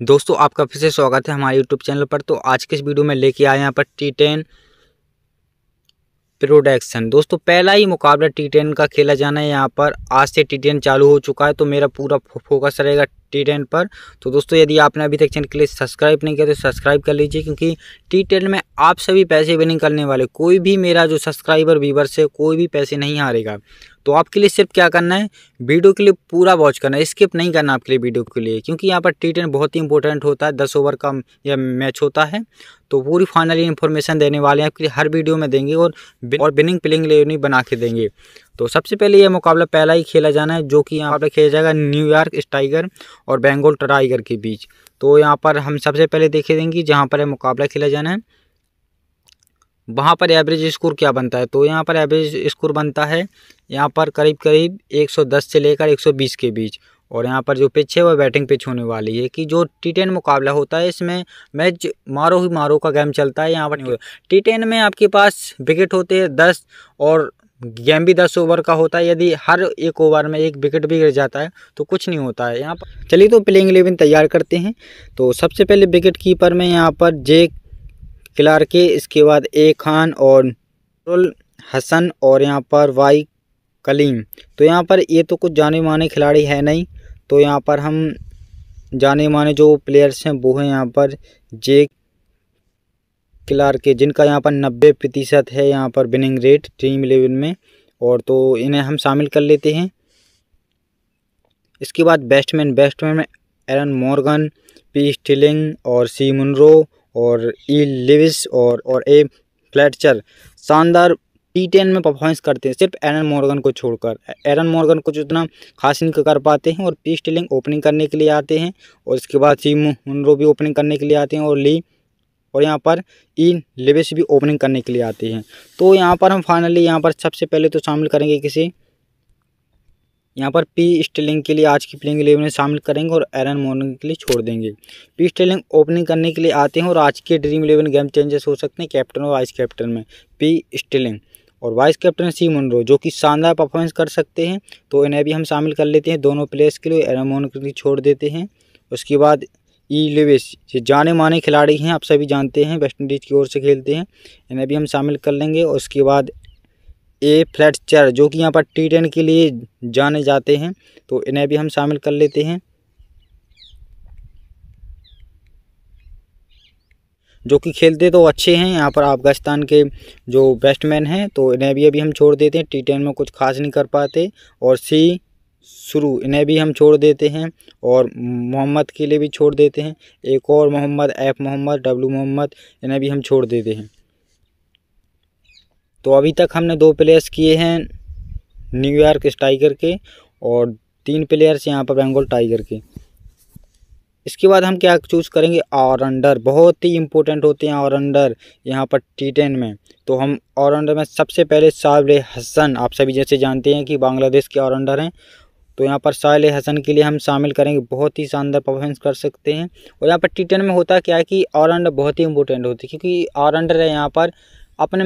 दोस्तों आपका फिर से स्वागत है हमारे यूट्यूब चैनल पर तो आज के इस वीडियो में लेके आए यहाँ पर टी टेन प्रोडक्शन दोस्तों पहला ही मुकाबला टी टेन का खेला जाना है यहाँ पर आज से टी टेन चालू हो चुका है तो मेरा पूरा फोकस रहेगा टी टेन पर तो दोस्तों यदि आपने अभी तक चैनल के लिए सब्सक्राइब नहीं किया तो सब्सक्राइब कर लीजिए क्योंकि टी टेन में आप सभी पैसे विनिंग करने वाले कोई भी मेरा जो सब्सक्राइबर वीवर से कोई भी पैसे नहीं हारेगा तो आपके लिए सिर्फ क्या करना है वीडियो के लिए पूरा वॉच करना है स्किप नहीं करना आपके लिए वीडियो के लिए क्योंकि यहाँ पर टी टेन बहुत ही इंपॉर्टेंट होता है दस ओवर का यह मैच होता है तो पूरी फाइनली इन्फॉर्मेशन देने वाले हैं आपके लिए हर वीडियो में देंगे और और विनिंग प्लेइंग लेनी बना के देंगे तो सबसे पहले यह मुकाबला पहला ही खेला जाना है जो कि यहाँ पर खेला जाएगा न्यूयॉर्क टाइगर और बेंगोल टाइगर के बीच तो यहाँ पर हम सबसे पहले देखे देंगे जहाँ पर यह मुकाबला खेला जाना है वहाँ पर एवरेज स्कोर क्या बनता है तो यहाँ पर एवरेज स्कोर बनता है यहाँ पर करीब करीब 110 से लेकर 120 के बीच और यहाँ पर जो पिच है वह बैटिंग पिच होने वाली है कि जो टी टेन मुकाबला होता है इसमें मैच मारो ही मारो का गेम चलता है यहाँ पर टी टेन में आपके पास विकेट होते हैं दस और गेम भी दस ओवर का होता है यदि हर एक ओवर में एक विकेट भी गिर जाता है तो कुछ नहीं होता है यहाँ पर चलिए तो प्लेइंग इलेवन तैयार करते हैं तो सबसे पहले विकेट कीपर में यहाँ पर जे क्लार्के इसके बाद ए खान और हसन और यहाँ पर वाई कलीम तो यहाँ पर ये तो कुछ जाने माने खिलाड़ी है नहीं तो यहाँ पर हम जाने माने जो प्लेयर्स हैं वो हैं यहाँ पर जेक क्लार्क के जिनका यहाँ पर नब्बे प्रतिशत है यहाँ पर विनिंग रेट टीम इलेवन में और तो इन्हें हम शामिल कर लेते हैं इसके बाद बैट्समैन बैट्समैन में एरन मॉर्गन पी स्टिलिंग और सी मुनरो और ई e. लिविस और और ए फ्लैटचर शानदार टी टेन में परफॉर्मेंस करते हैं सिर्फ एरन मॉर्गन को छोड़कर एरन मॉर्गन कुछ उतना खास नहीं कर पाते हैं और पी स्टिलिंग ओपनिंग करने के लिए आते हैं और इसके बाद सी मुनरो भी ओपनिंग करने के लिए आते हैं और ली और यहाँ पर इन लेवे से भी ओपनिंग करने के लिए आती है तो यहाँ पर हम फाइनली यहाँ पर सबसे पहले तो शामिल करेंगे किसी यहाँ पर पी स्टेलिंग के लिए आज की प्लेइंग इलेवन में शामिल करेंगे और एरन मोर्निंग के लिए छोड़ देंगे पी स्टेलिंग ओपनिंग करने के लिए आते हैं और आज के ड्रीम इलेवन गेम चेंजेस हो सकते हैं कैप्टन और वाइस कैप्टन में पी स्टेलिंग और वाइस कैप्टन सी मुनरो जो कि शानदार परफॉर्मेंस कर सकते हैं तो इन्हें भी हम शामिल कर लेते हैं दोनों प्लेयर्स के लिए एरन मोर्निंग के लिए छोड़ देते हैं उसके बाद ई लिविस ये जाने माने खिलाड़ी हैं आप सभी जानते हैं वेस्ट इंडीज़ की ओर से खेलते हैं इन्हें भी हम शामिल कर लेंगे और उसके बाद ए फ्लेटचर जो कि यहाँ पर टी टेन के लिए जाने जाते हैं तो इन्हें भी हम शामिल कर लेते हैं जो कि खेलते तो अच्छे हैं यहाँ पर अफगानिस्तान के जो बैट्समैन हैं तो इन्हें भी अभी हम छोड़ देते हैं टी टेन में कुछ खास नहीं कर पाते और सी शुरू इन्हें भी हम छोड़ देते हैं और मोहम्मद के लिए भी छोड़ देते हैं एक और मोहम्मद एफ मोहम्मद डब्लू मोहम्मद इन्हें भी हम छोड़ देते हैं तो अभी तक हमने दो प्लेयर्स किए हैं न्यूयॉर्क टाइगर के और तीन प्लेयर्स यहाँ पर बंगाल टाइगर के इसके बाद हम क्या चूज़ करेंगे और अंडर बहुत ही इंपॉर्टेंट होते हैं और अंडर यहाँ पर टी टेन में तो हम और अंडर में सबसे पहले साबले हसन आप सभी जैसे जानते हैं कि बांग्लादेश के और अंडर हैं तो यहाँ पर साहिल हसन के लिए हम शामिल करेंगे बहुत ही शानदार परफॉर्मेंस कर सकते हैं और यहाँ पर टी टेन में होता क्या है कि ऑलराउंडर बहुत ही इंपॉर्टेंट होती है क्योंकि ऑलराउंडर है यहाँ पर अपने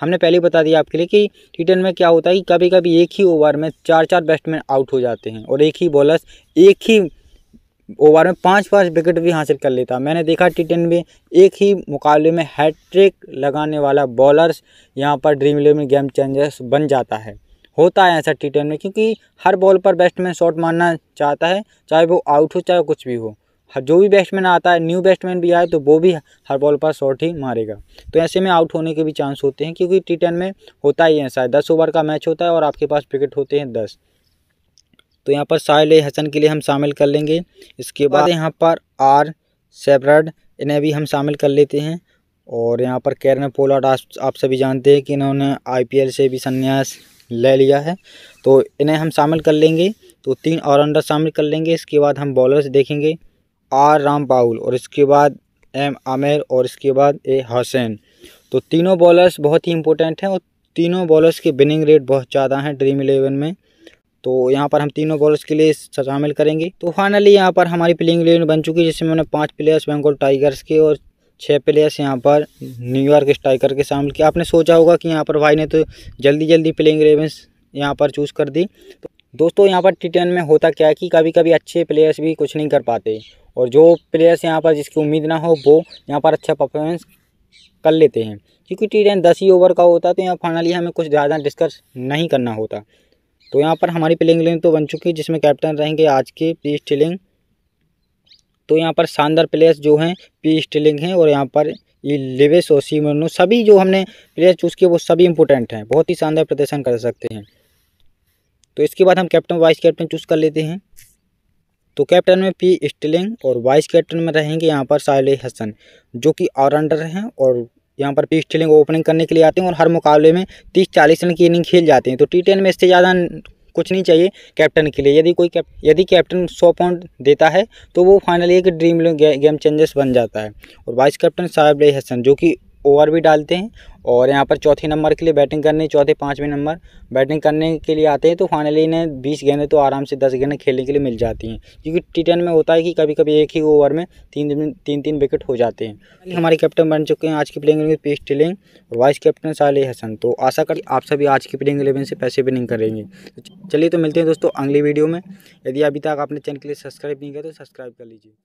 हमने पहले ही बता दिया आपके लिए कि टी टेन में क्या होता है कि कभी कभी एक ही ओवर में चार चार बैट्समैन आउट हो जाते हैं और एक ही बॉलर्स एक ही ओवर में पाँच पाँच विकेट भी हासिल कर लेता मैंने देखा टी टेन में एक ही मुकाबले में हैट्रिक लगाने वाला बॉलर्स यहाँ पर ड्रीम इलेवन गेम चेंजर्स बन जाता है होता है ऐसा टी में क्योंकि हर बॉल पर बैट्समैन शॉट मारना चाहता है चाहे वो आउट हो चाहे कुछ भी हो हर जो भी बैट्समैन आता है न्यू बैट्समैन भी आए तो वो भी हर बॉल पर शॉट ही मारेगा तो ऐसे में आउट होने के भी चांस होते हैं क्योंकि टी टेन में होता ही ऐसा है दस ओवर का मैच होता है और आपके पास विकेट होते हैं दस तो यहाँ पर साहिल हसन के लिए हम शामिल कर लेंगे इसके बाद यहाँ पर आर सेबरड इन्हें भी हम शामिल कर लेते हैं और यहाँ पर कैरन पोलाट आप सभी जानते हैं कि इन्होंने आईपीएल से भी संन्यास ले लिया है तो इन्हें हम शामिल कर लेंगे तो तीन ऑलराउंडर शामिल कर लेंगे इसके बाद हम बॉलर्स देखेंगे आर राम पाउल और इसके बाद एम आमिर और इसके बाद ए हसैन तो तीनों बॉलर्स बहुत ही इंपॉर्टेंट हैं और तीनों बॉलर्स के विनिंग रेट बहुत ज़्यादा हैं ड्रीम इलेवन में तो यहाँ पर हम तीनों बॉलर्स के लिए शामिल करेंगे तो फाइनली यहाँ पर हमारी प्लेइंग इलेवन बन चुकी है जिसमें मैंने पाँच प्लेयर्स बंगाल टाइगर्स के और छः प्लेयर्स यहाँ पर न्यूयॉर्क स्ट्राइकर के शामिल किया आपने सोचा होगा कि यहाँ पर भाई ने तो जल्दी जल्दी प्लेइंग रेवेंस यहाँ पर चूज़ कर दी तो दोस्तों यहाँ पर टी में होता क्या है कि कभी कभी अच्छे प्लेयर्स भी कुछ नहीं कर पाते और जो प्लेयर्स यहाँ पर जिसकी उम्मीद ना हो वो यहाँ पर अच्छा परफॉर्मेंस कर लेते हैं क्योंकि टी टेन दस ही ओवर का होता तो यहाँ फाइनली हमें कुछ ज़्यादा डिस्कस नहीं करना होता तो यहाँ पर हमारी प्लेइंग इलेवन तो बन चुकी है जिसमें कैप्टन रहेंगे आज के पी टिलिंग तो यहाँ पर शानदार प्लेयर्स जो हैं पी स्टिलिंग हैं और यहाँ पर ये लिवेस और सीमनो सभी जो हमने प्लेयर चूज़ किए वो सभी इंपोर्टेंट हैं बहुत ही शानदार प्रदर्शन कर सकते हैं तो इसके बाद हम कैप्टन वाइस कैप्टन चूज़ कर लेते हैं तो कैप्टन में पी स्टिलिंग और वाइस कैप्टन में रहेंगे यहाँ पर साहिल हसन जो कि ऑलराउंडर हैं और यहाँ पर पी स्टिलिंग ओपनिंग करने के लिए आते हैं और हर मुकाबले में तीस चालीस रन की इनिंग खेल जाते हैं तो टी टेन में इससे ज़्यादा कुछ नहीं चाहिए कैप्टन के लिए यदि कोई कैप यदि कैप्टन सौ पॉइंट देता है तो वो फाइनली एक ड्रीम गे, गेम चेंजेस बन जाता है और वाइस कैप्टन साहब हसन जो कि ओवर भी डालते हैं और यहाँ पर चौथे नंबर के लिए बैटिंग करने चौथे पाँचवें नंबर बैटिंग करने के लिए आते हैं तो फाइनली इन्हें बीस गेंदे तो आराम से दस गेंदे खेलने के लिए मिल जाती हैं क्योंकि टी टेन में होता है कि कभी कभी एक ही ओवर में तीन तीन तीन विकेट हो जाते हैं हमारे कैप्टन बन चुके हैं आज की प्लेइंग इलेवन पीस टिलिंग और वाइस कैप्टन साले हसन तो आशा कर आप सभी आज की प्लेइंग इलेवन से पैसे बिनिंग करेंगे तो चलिए तो मिलते हैं दोस्तों अगली वीडियो में यदि अभी तक आपने चैनल के लिए सब्सक्राइब नहीं किया तो सब्सक्राइब कर लीजिए